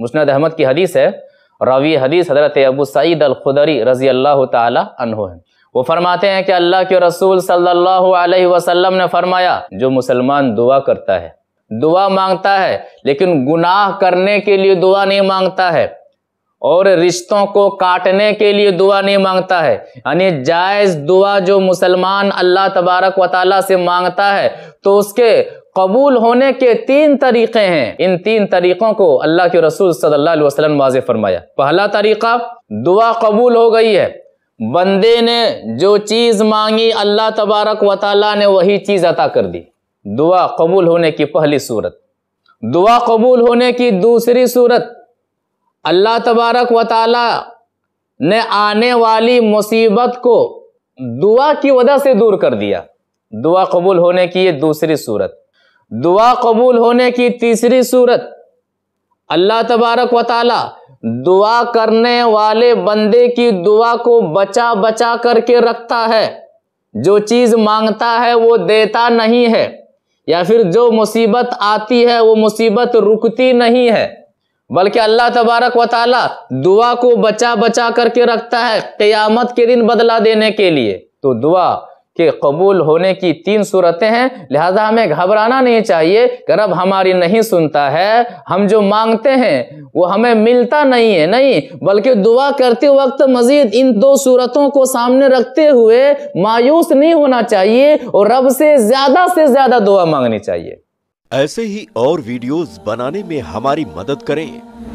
मुस्ंद अहमद की हदीस है रवि हदीस हजरत अबू सईद अलखुदरी रजी अल्लाह तहो है वो फरमाते हैं कि अल्लाह के रसूल सल्लल्लाहु अलैहि वसल्लम ने फरमाया जो मुसलमान दुआ करता है दुआ मांगता है लेकिन गुनाह करने के लिए दुआ नहीं मांगता है और रिश्तों को काटने के लिए दुआ नहीं मांगता है यानी जायज़ दुआ जो मुसलमान अल्लाह तबारक व से मांगता है तो उसके कबूल होने के तीन तरीक़े हैं इन तीन तरीक़ों को अल्लाह के रसूल सल्लल्लाहु अलैहि वसल्लम वाज फरमाया पहला तरीक़ा दुआ कबूल हो गई है बंदे ने जो चीज़ मांगी अल्लाह तबारक व ताली ने वही चीज़ अता कर दी दुआ कबूल होने की पहली सूरत दुआ कबूल होने की दूसरी सूरत अल्लाह तबारक व ने आने वाली मुसीबत को दुआ की वजह से दूर कर दिया दुआ कबूल होने की ये दूसरी सूरत दुआ कबूल होने की तीसरी सूरत अल्लाह तबारक व ताला दुआ करने वाले बंदे की दुआ को बचा बचा करके रखता है जो चीज़ मांगता है वो देता नहीं है या फिर जो मुसीबत आती है वो मुसीबत रुकती नहीं है बल्कि अल्लाह तबारक व ताला दुआ को बचा बचा करके रखता है क़यामत के दिन बदला देने के लिए तो दुआ कि कबूल होने की तीन सूरतें हैं लिहाजा हमें घबराना नहीं चाहिए कि रब हमारी नहीं सुनता है हम जो मांगते हैं वो हमें मिलता नहीं है नहीं बल्कि दुआ करते वक्त मजीद इन दो सूरतों को सामने रखते हुए मायूस नहीं होना चाहिए और रब से ज्यादा से ज्यादा दुआ मांगनी चाहिए ऐसे ही और वीडियोस बनाने में हमारी मदद करें